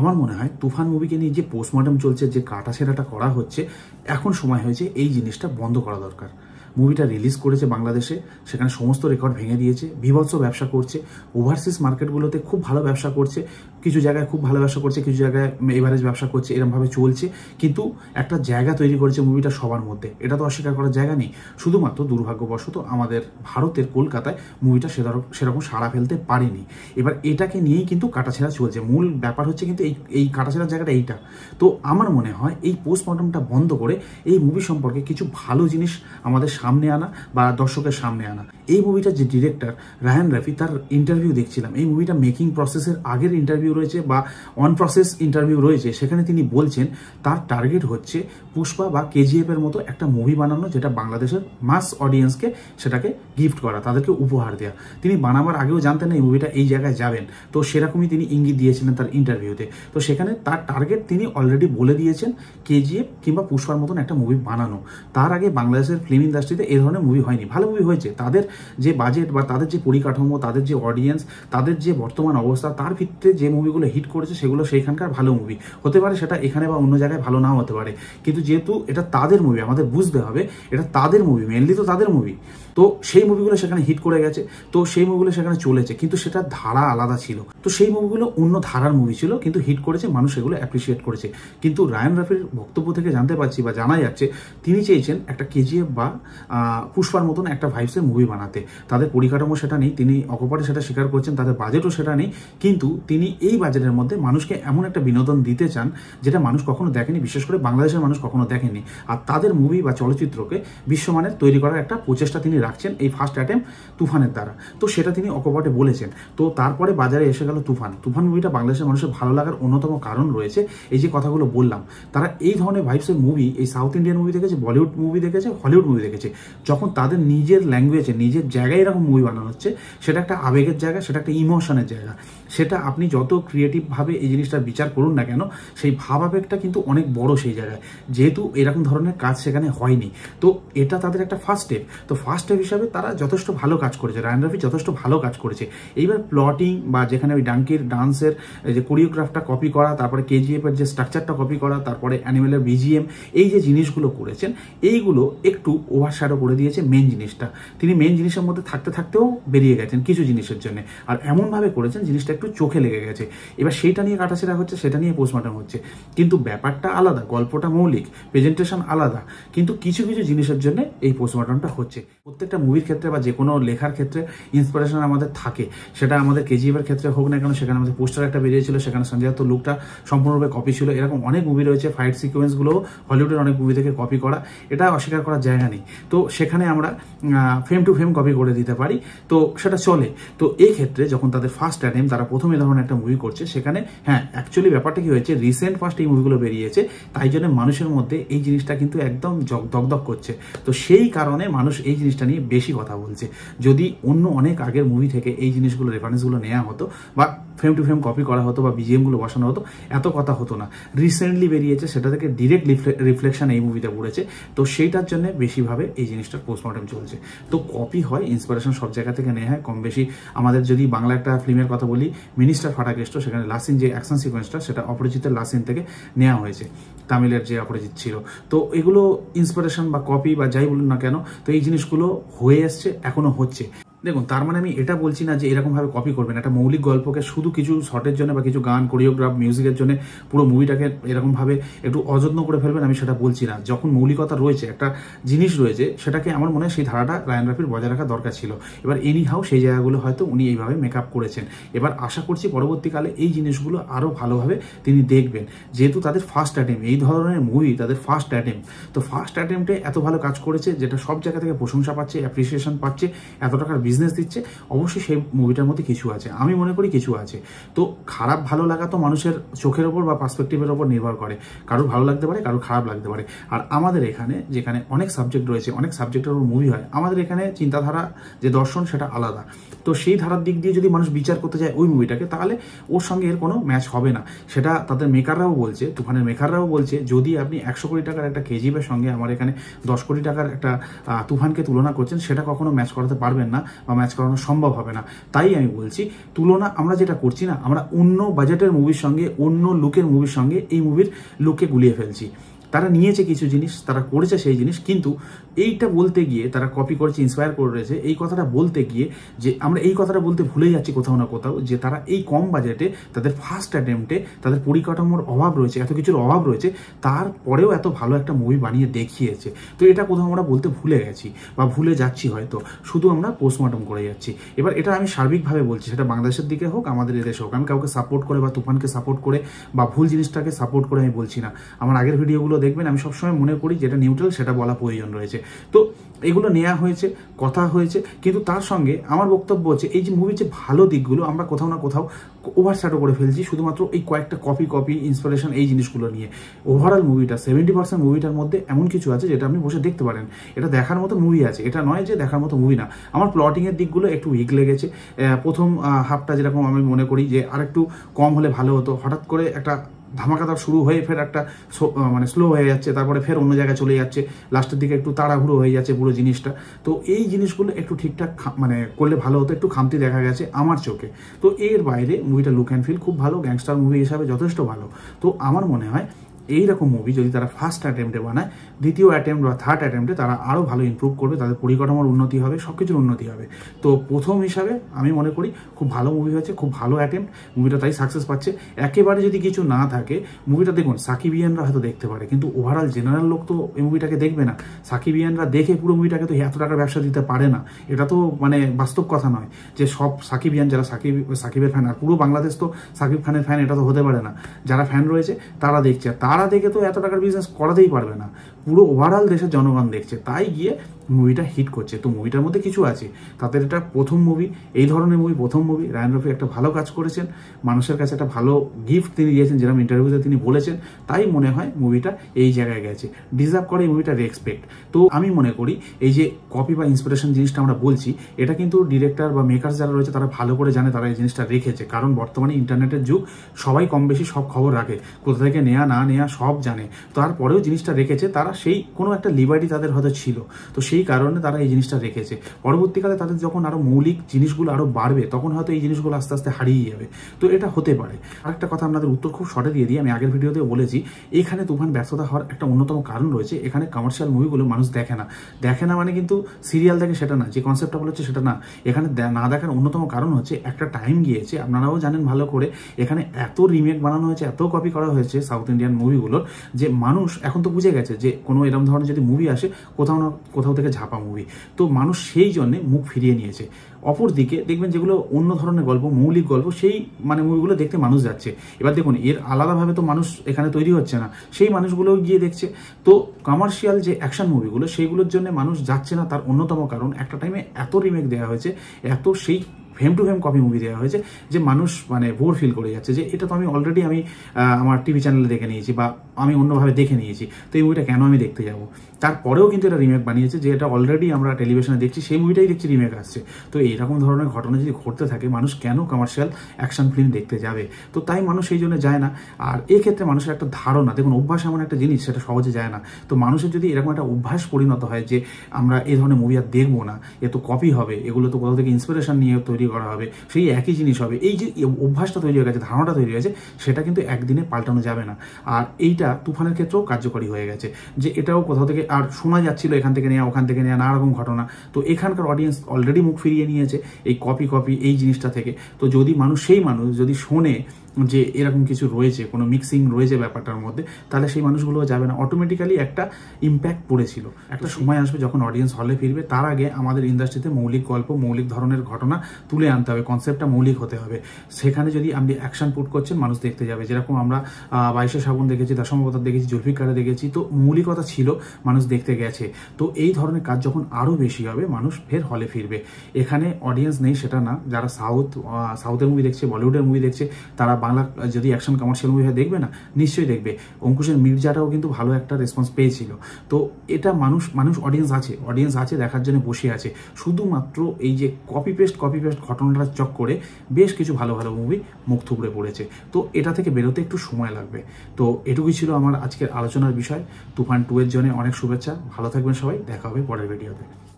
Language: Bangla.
আমার মনে হয় তুফান মুভিকে নিয়ে যে পোস্টমর্টম চলছে যে কাটা সেরাটা করা হচ্ছে এখন সময় হয়েছে এই জিনিসটা বন্ধ করা দরকার মুভিটা রিলিজ করেছে বাংলাদেশে সেখানে সমস্ত রেকর্ড ভেঙে দিয়েছে বিভৎস ব্যবসা করছে ওভারসিজ মার্কেটগুলোতে খুব ভালো ব্যবসা করছে কিছু জায়গায় খুব ভালো ব্যবসা করছে কিছু জায়গায় এভারেজ ব্যবসা করছে এরমভাবে চলছে কিন্তু একটা জায়গা তৈরি করেছে মুভিটা সবার মধ্যে এটা তো অস্বীকার করার জায়গা নেই শুধুমাত্র দুর্ভাগ্যবশত আমাদের ভারতের কলকাতায় মুভিটা সেরকম সাড়া ফেলতে পারেনি এবার এটাকে নিয়েই কিন্তু কাটাছেঁড়া চলছে মূল ব্যাপার হচ্ছে কিন্তু এই এই কাটাছেঁড়ার জায়গাটা এইটা তো আমার মনে হয় এই পোস্টমর্টমটা বন্ধ করে এই মুভি সম্পর্কে কিছু ভালো জিনিস আমাদের সামনে আনা বা দর্শকের সামনে আনা এই মুভিটার যে ডিরেক্টর রায়ান রাফি তার ইন্টারভিউ দেখছিলাম এই মুভিটা মেকিং প্রসেসের আগের ইন্টারভিউ রয়েছে বা অন প্রসেস ইন্টারভিউ রয়েছে সেখানে তিনি বলছেন তার টার্গেট হচ্ছে পুষ্পা বা কেজিএফের মতো একটা মুভি বানানো যেটা বাংলাদেশের মাস অডিয়েন্সকে সেটাকে গিফট করা তাদেরকে উপহার দেওয়া তিনি বানাবার আগেও জানতেন এই মুভিটা এই জায়গায় যাবেন তো সেরকমই তিনি ইঙ্গিত দিয়েছিলেন তার ইন্টারভিউতে তো সেখানে তার টার্গেট তিনি অলরেডি বলে দিয়েছেন কেজিএফ কিংবা পুষ্পার মতন একটা মুভি বানানো তার আগে বাংলাদেশের ফিল্ম ইন্ডাস্ট্রিতে এ ধরনের মুভি হয়নি ভালো মুভি হয়েছে তাদের যে বাজেট বা তাদের যে পরিকাঠামো তাদের যে অডিয়েন্স তাদের যে বর্তমান অবস্থা তার ভিত্তিতে যে মুভি মুভিগুলো হিট করেছে সেগুলো সেইখানকার ভালো মুভি হতে পারে সেটা এখানে বা অন্য জায়গায় ভালো নাও হতে পারে কিন্তু যেহেতু এটা তাদের মুভি আমাদের বুঝতে হবে এটা তাদের মুভি মেনলি তো তাদের মুভি তো সেই মুভিগুলো সেখানে হিট করে গেছে তো সেই মুভিগুলো সেখানে চলেছে কিন্তু সেটা ধারা আলাদা ছিল তো সেই মুভিগুলো অন্য ধারার মুভি ছিল কিন্তু হিট করেছে মানুষ এগুলো অ্যাপ্রিসিয়েট করেছে কিন্তু রায়ন রাফির বক্তব্য থেকে জানতে পারছি বা জানা যাচ্ছে তিনি চেয়েছেন একটা কেজিএফ বা পুষ্পার মতন একটা ভাইবসের মুভি বানাতে তাদের পরিকাঠামো সেটা নেই তিনি অকপারে সেটা স্বীকার করছেন তাদের বাজেটও সেটা নেই কিন্তু তিনি এই বাজেটের মধ্যে মানুষকে এমন একটা বিনোদন দিতে চান যেটা মানুষ কখনো দেখেনি বিশেষ করে বাংলাদেশের মানুষ কখনো দেখেনি আর তাদের মুভি বা চলচ্চিত্রকে বিশ্বমানের তৈরি করার একটা প্রচেষ্টা তিনি রাখছেন এই ফার্স্ট অ্যাটেম্প তুফানের দ্বারা তো সেটা তিনি অকপটে বলেছেন তো তারপরে বাজারে এসে গেল তুফান তুফান মুভিটা বাংলাদেশের মানুষের ভালো লাগার অন্যতম কারণ রয়েছে এই যে কথাগুলো বললাম তারা এই ধরনের ভাইবসের মুভি এই সাউথ ইন্ডিয়ান মুভি দেখেছে বলিউড মুভি দেখেছে হলিউড মুভি দেখেছে যখন তাদের নিজের ল্যাঙ্গুয়েজে নিজের জায়গায় এরকম মুভি বানানো হচ্ছে সেটা একটা আবেগের জায়গা সেটা একটা ইমোশনের জায়গা সেটা আপনি যত ক্রিয়েটিভভাবে এই জিনিসটা বিচার করুন না কেন সেই ভাব আবেগটা কিন্তু অনেক বড় সেই জায়গায় যেহেতু এরকম ধরনের কাজ সেখানে হয়নি তো এটা তাদের একটা ফার্স্ট স্টেপ তো ফার্স্ট ডিরেক্টর হিসাবে তারা যথেষ্ট ভালো কাজ করেছে রায়ন রাফি যথেষ্ট ভালো কাজ করেছে এইবার প্লটিং বা যেখানে ওই ডাঙ্কির ডান্সের যে কোরিওগ্রাফটা কপি করা তারপরে কেজিএফের যে স্ট্রাকচারটা কপি করা তারপরে অ্যানিমেলের বিজিএম এই যে জিনিসগুলো করেছেন এইগুলো একটু ওভারশ্যাডো করে দিয়েছে মেন জিনিসটা তিনি মেন জিনিসের মধ্যে থাকতে থাকতেও বেরিয়ে গেছেন কিছু জিনিসের জন্য আর এমনভাবে করেছেন জিনিসটা একটু চোখে লেগে গেছে এবার সেইটা নিয়ে কাটাছেড়া হচ্ছে সেটা নিয়ে পোস্টমর্টম হচ্ছে কিন্তু ব্যাপারটা আলাদা গল্পটা মৌলিক প্রেজেন্টেশন আলাদা কিন্তু কিছু কিছু জিনিসের জন্য এই পোস্টমর্টমটা হচ্ছে প্রত্যেক প্রত্যেকটা মুভির ক্ষেত্রে বা যে কোনো লেখার ক্ষেত্রে ইন্সপিরেশন আমাদের থাকে সেটা আমাদের কেজিএফের ক্ষেত্রে হোক না কেন সেখানে আমাদের পোস্টার একটা বেরিয়েছিল সেখানে সঞ্জয় দত্ত লুকটা সম্পূর্ণরূপে কপি ছিল এরকম অনেক মুভি রয়েছে ফাইট সিকোয়েন্সগুলো হলিউডের অনেক মুভি থেকে কপি করা এটা অস্বীকার করার জায়গা নেই তো সেখানে আমরা ফ্রেম টু ফ্রেম কপি করে দিতে পারি তো সেটা চলে তো এই ক্ষেত্রে যখন তাদের ফার্স্ট অ্যাটেম তারা প্রথম এ ধরনের একটা মুভি করছে সেখানে হ্যাঁ অ্যাকচুয়ালি ব্যাপারটা কি হয়েছে রিসেন্ট ফার্স্ট এই মুভিগুলো বেরিয়েছে তাই জন্য মানুষের মধ্যে এই জিনিসটা কিন্তু একদম দগদগ করছে তো সেই কারণে মানুষ এই জিনিসটা নিয়ে নিয়ে বেশি কথা বলছে যদি অন্য অনেক আগের মুভি থেকে এই জিনিসগুলো রেফারেন্সগুলো নেওয়া হতো বা ফ্রেম টু ফ্রেম কপি করা হতো বা বিজিএমগুলো বসানো হতো এত কথা হতো না রিসেন্টলি বেরিয়েছে সেটা থেকে ডিরেক্ট রিফ্লেকশন এই মুভিতে পড়েছে তো সেইটার জন্য বেশিভাবে এই জিনিসটার পোস্টমর্টম চলছে তো কপি হয় ইন্সপিরেশন সব জায়গা থেকে নেওয়া হয় কম বেশি আমাদের যদি বাংলা একটা ফিল্মের কথা বলি মিনিস্টার ফাটাকেষ্ট সেখানে লাসিন যে অ্যাকশন সিকোয়েন্সটা সেটা অপরিচিতের লাসিন থেকে নেওয়া হয়েছে তামিলের যে অপরিচিত ছিল তো এগুলো ইন্সপিরেশন বা কপি বা যাই বলুন না কেন তো এই জিনিসগুলো হয়ে এসছে এখনো হচ্ছে দেখুন তার মানে আমি এটা বলছি না যে এরকমভাবে কপি করবেন একটা মৌলিক গল্পকে শুধু কিছু শটের জন্য বা কিছু গান কোরিওগ্রাফ মিউজিকের জন্য পুরো মুভিটাকে এরকমভাবে একটু অযত্ন করে ফেলবেন আমি সেটা বলছি না যখন মৌলিকতা রয়েছে একটা জিনিস রয়েছে সেটাকে আমার মনে হয় সেই ধারাটা রায়ন রাফির বজায় রাখা দরকার ছিল এবার এনি হাউ সেই জায়গাগুলো হয়তো উনি এইভাবে মেক করেছেন এবার আশা করছি পরবর্তীকালে এই জিনিসগুলো আরও ভালোভাবে তিনি দেখবেন যেহেতু তাদের ফার্স্ট অ্যাটেম্প এই ধরনের মুভি তাদের ফার্স্ট অ্যাটেম্প তো ফার্স্ট অ্যাটেম্পটে এত ভালো কাজ করেছে যেটা সব জায়গা থেকে প্রশংসা পাচ্ছে অ্যাপ্রিসিয়েশন পাচ্ছে এত টাকার বিজনেস দিচ্ছে অবশ্যই সেই মুভিটার মধ্যে কিছু আছে আমি মনে করি কিছু আছে তো খারাপ ভালো লাগা তো মানুষের চোখের ওপর বা পার্সপেক্টিভের ওপর নির্ভর করে কারোর ভালো লাগতে পারে কারোর খারাপ লাগতে পারে আর আমাদের এখানে যেখানে অনেক সাবজেক্ট রয়েছে অনেক সাবজেক্টের ওপর মুভি হয় আমাদের এখানে চিন্তাধারা যে দর্শন সেটা আলাদা তো সেই ধারার দিক দিয়ে যদি মানুষ বিচার করতে যায় ওই মুভিটাকে তাহলে ওর সঙ্গে এর কোনো ম্যাচ হবে না সেটা তাদের মেকাররাও বলছে তুফানের মেকাররাও বলছে যদি আপনি একশো কোটি টাকার একটা কেজিবের সঙ্গে আমার এখানে দশ কোটি টাকার একটা তুফানকে তুলনা করছেন সেটা কখনো ম্যাচ করাতে পারবেন না বা ম্যাচ করানো সম্ভব হবে না তাই আমি বলছি তুলনা আমরা যেটা করছি না আমরা অন্য বাজেটের মুভির সঙ্গে অন্য লুকের মুভির সঙ্গে এই মুভির লুকে গুলিয়ে ফেলছি তারা নিয়েছে কিছু জিনিস তারা করেছে সেই জিনিস কিন্তু এইটা বলতে গিয়ে তারা কপি করেছে ইন্সপায়ার করেছে এই কথাটা বলতে গিয়ে যে আমরা এই কথাটা বলতে ভুলে যাচ্ছি কোথাও না কোথাও যে তারা এই কম বাজেটে তাদের ফার্স্ট অ্যাটেম্পটে তাদের পরিকাঠামোর অভাব রয়েছে এত কিছুর অভাব রয়েছে তারপরেও এত ভালো একটা মুভি বানিয়ে দেখিয়েছে তো এটা কোথাও আমরা বলতে ভুলে গেছি বা ভুলে যাচ্ছি হয়তো শুধু আমরা পোস্টমর্টম করে যাচ্ছি এবার এটা আমি সার্বিকভাবে বলছি সেটা বাংলাদেশের দিকে হোক আমাদের এদেশে হোক আমি কাউকে সাপোর্ট করে বা তুফানকে সাপোর্ট করে বা ভুল জিনিসটাকে সাপোর্ট করে আমি বলছি না আমার আগের ভিডিওগুলো দেখবেন আমি সবসময় মনে করি যেটা নিউট্রাল সেটা বলা প্রয়োজন রয়েছে তো এগুলো নেওয়া হয়েছে কথা হয়েছে কিন্তু তার সঙ্গে আমার বক্তব্য হচ্ছে এই যে মুভির যে ভালো দিকগুলো আমরা কোথাও না কোথাও ওভারস্টার্টও করে ফেলছি শুধুমাত্র এই কয়েকটা কপি কপি ইন্সপিরেশন এই জিনিসগুলো নিয়ে ওভারঅল মুভিটা সেভেন্টি পার্সেন্ট মুভিটার মধ্যে এমন কিছু আছে যেটা আপনি বসে দেখতে পারেন এটা দেখার মতো মুভি আছে এটা নয় যে দেখার মতো মুভি না আমার প্লটিংয়ের দিকগুলো একটু উইক লেগেছে প্রথম হাফটা যেরকম আমি মনে করি যে আরেকটু কম হলে ভালো হতো হঠাৎ করে একটা ধামাকাদার শুরু হয়ে ফের একটা মানে স্লো হয়ে যাচ্ছে তারপরে ফের অন্য জায়গায় চলে যাচ্ছে লাস্টের দিকে একটু তাড়াহুড়ো হয়ে যাচ্ছে পুরো জিনিসটা তো এই জিনিসগুলো একটু ঠিকঠাক মানে করলে ভালো হতো একটু খামতি দেখা গেছে আমার চোখে তো এর বাইরে মুভিটা লুক অ্যান্ড ফিল খুব ভালো গ্যাংস্টার মুভি হিসাবে যথেষ্ট ভালো তো আমার মনে হয় এইরকম মুভি যদি তারা ফার্স্ট অ্যাটেম্পটে বানায় দ্বিতীয় অ্যাটেম্প বা থার্ড অ্যাটেম্পটে তারা আরও ভালো ইম্প্রুভ করবে তাদের পরিকাঠামোর উন্নতি হবে সব কিছুর উন্নতি হবে তো প্রথম হিসাবে আমি মনে করি খুব ভালো মুভি হয়েছে খুব ভালো অ্যাটেম্প মুভিটা তাই সাকসেস পাচ্ছে একেবারে যদি কিছু না থাকে মুভিটা দেখুন সাকিবিয়ানরা হয়তো দেখতে পারে কিন্তু ওভারঅল জেনারেল লোক তো এই মুভিটাকে দেখবে না সাকিবিয়ানরা দেখে পুরো মুভিটাকে তো এত টাকার ব্যবসা দিতে পারে না এটা তো মানে বাস্তব কথা নয় যে সব সাকিবিয়ান যারা সাকিব সাকিবের ফ্যান আর পুরো বাংলাদেশ তো সাকিব খানের ফ্যান এটা তো হতে পারে না যারা ফ্যান রয়েছে তারা দেখছে তার ভাড়া থেকে তো এত টাকার বিজনেস করাতেই পারবে না পুরো ওভারঅল দেশের জনগণ দেখছে তাই গিয়ে মুভিটা হিট করছে তো মুভিটার মধ্যে কিছু আছে তাদের এটা প্রথম মুভি এই ধরনের মুভি প্রথম মুভি রায়ন রফি একটা ভালো কাজ করেছেন মানুষের কাছে একটা ভালো গিফট তিনি দিয়েছেন যেরকম ইন্টারভিউতে তিনি বলেছেন তাই মনে হয় মুভিটা এই জায়গায় গেছে ডিজার্ভ করে এই মুভিটা রেসপেক্ট তো আমি মনে করি এই যে কপি বা ইন্সপিরেশন জিনিসটা আমরা বলছি এটা কিন্তু ডিরেক্টর বা মেকার যারা রয়েছে তারা ভালো করে জানে তারা এই জিনিসটা রেখেছে কারণ বর্তমানে ইন্টারনেটের যুগ সবাই কম বেশি সব খবর রাখে কোথা থেকে নেয়া না নেয়া সব জানে তারপরেও জিনিসটা রেখেছে তারা সেই কোনো একটা লিবার্টি তাদের হয়তো ছিল তো সেই কারণে তারা এই জিনিসটা রেখেছে পরবর্তীকালে তাদের যখন আরও মৌলিক জিনিসগুলো আরও বাড়বে তখন হয়তো এই জিনিসগুলো আস্তে আস্তে হারিয়ে যাবে তো এটা হতে পারে আরেকটা কথা আপনাদের উত্তর খুব শর্টে দিয়ে দিই আমি আগের ভিডিওতে বলেছি এখানে তুফান ব্যর্থতা হওয়ার একটা অন্যতম কারণ রয়েছে এখানে কমার্শিয়াল মুভিগুলো মানুষ দেখে না দেখে না মানে কিন্তু সিরিয়াল দেখে সেটা না যে কনসেপ্টটা বলেছে সেটা না এখানে না দেখার অন্যতম কারণ হচ্ছে একটা টাইম গিয়েছে আপনারাও জানেন ভালো করে এখানে এত রিমেক বানানো হয়েছে এত কপি করা হয়েছে সাউথ ইন্ডিয়ান মুভিগুলোর যে মানুষ এখন তো বুঝে গেছে যে কোনো এরকম ধরনের যদি মুভি আসে কোথাও না কোথাও থেকে ঝাপা মুভি তো মানুষ সেই জন্যে মুখ ফিরিয়ে নিয়েছে অপরদিকে দেখবেন যেগুলো অন্য ধরনের গল্প মৌলিক গল্প সেই মানে মুভিগুলো দেখতে মানুষ যাচ্ছে এবার দেখুন এর আলাদাভাবে তো মানুষ এখানে তৈরি হচ্ছে না সেই মানুষগুলোও গিয়ে দেখছে তো কমার্শিয়াল যে অ্যাকশন মুভিগুলো সেইগুলোর জন্য মানুষ যাচ্ছে না তার অন্যতম কারণ একটা টাইমে এত রিমেক দেওয়া হয়েছে এত সেই frame to frame copy movie দেওয়া হয়েছে যে মানুষ মানে বোর ফিল করে যাচ্ছে যে এটা তো আমি অলরেডি আমি আমার টিভি চ্যানেলে দেখে নিয়েছি বা আমি অন্যভাবে দেখে নিয়েছি তো এই মুভিটা কেন আমি দেখতে যাবো তারপরেও কিন্তু এটা রিমেক বানিয়েছে যে এটা অলরেডি আমরা টেলিভিশনে দেখছি সেই মুভিটাই দেখছি রিমেক আসছে তো এইরকম ধরনের ঘটনা যদি ঘটতে থাকে মানুষ কেন কমার্শিয়াল অ্যাকশন ফিল্ম দেখতে যাবে তো তাই মানুষ সেই জন্য যায় না আর এক্ষেত্রে মানুষের একটা ধারণা দেখুন অভ্যাস এমন একটা জিনিস সেটা সহজে যায় না তো মানুষের যদি এরকম একটা অভ্যাস পরিণত হয় যে আমরা এই ধরনের মুভি আর দেখবো না এ তো কপি হবে এগুলো তো কোথাও থেকে ইন্সপিরেশন নিয়ে তৈরি করা হবে সেই একই জিনিস হবে এই যে অভ্যাসটা তৈরি হয়ে গেছে ধারণাটা তৈরি হয়েছে সেটা কিন্তু একদিনে পাল্টানো যাবে না আর এইটা তুফানের ক্ষেত্রেও কার্যকরী হয়ে গেছে যে এটাও কোথাও থেকে আর শোনা যাচ্ছিল এখান থেকে নেওয়া ওখান থেকে নেওয়া নানা রকম ঘটনা তো এখানকার অডিয়েন্স অলরেডি মুখ ফিরিয়ে নিয়েছে এই কপি কপি এই জিনিসটা থেকে তো যদি মানুষ সেই মানুষ যদি শোনে যে এরকম কিছু রয়েছে কোনো মিক্সিং রয়েছে ব্যাপারটার মধ্যে তাহলে সেই মানুষগুলো যাবে না অটোমেটিক্যালি একটা ইম্প্যাক্ট পড়েছিল একটা সময় আসবে যখন অডিয়েন্স হলে ফিরবে তার আগে আমাদের ইন্ডাস্ট্রিতে মৌলিক গল্প মৌলিক ধরনের ঘটনা তুলে আনতে হবে কনসেপ্টটা মৌলিক হতে হবে সেখানে যদি আপনি অ্যাকশন পুট করছেন মানুষ দেখতে যাবে যেরকম আমরা বাইশে শ্রাবণ দেখেছি দশমবতার দেখেছি জুলফিকারে দেখেছি তো মৌলিকতা ছিল মানুষ দেখতে গেছে তো এই ধরনের কাজ যখন আরও বেশি হবে মানুষ ফের হলে ফিরবে এখানে অডিয়েন্স নেই সেটা না যারা সাউথ সাউথের মুভি দেখছে বলিউডের মুভি দেখছে তারা বাংলা যদি অ্যাকশন কমার্শিয়াল মুভি হয় দেখবে না নিশ্চয়ই দেখবে অঙ্কুশের মির্জাটাও কিন্তু ভালো একটা রেসপন্স পেয়েছিল তো এটা মানুষ মানুষ অডিয়েন্স আছে অডিয়েন্স আছে দেখার জন্য বসে আছে শুধুমাত্র এই যে কপি পেস্ট কপি পেস্ট ঘটনাটার চক্করে বেশ কিছু ভালো ভালো মুভি মুখ থুবড়ে পড়েছে তো এটা থেকে বেরোতে একটু সময় লাগবে তো এটুকুই ছিল আমার আজকের আলোচনার বিষয় তুফান টু এর জন্য অনেক শুভেচ্ছা ভালো থাকবেন সবাই দেখা হবে পরের ভিডিওতে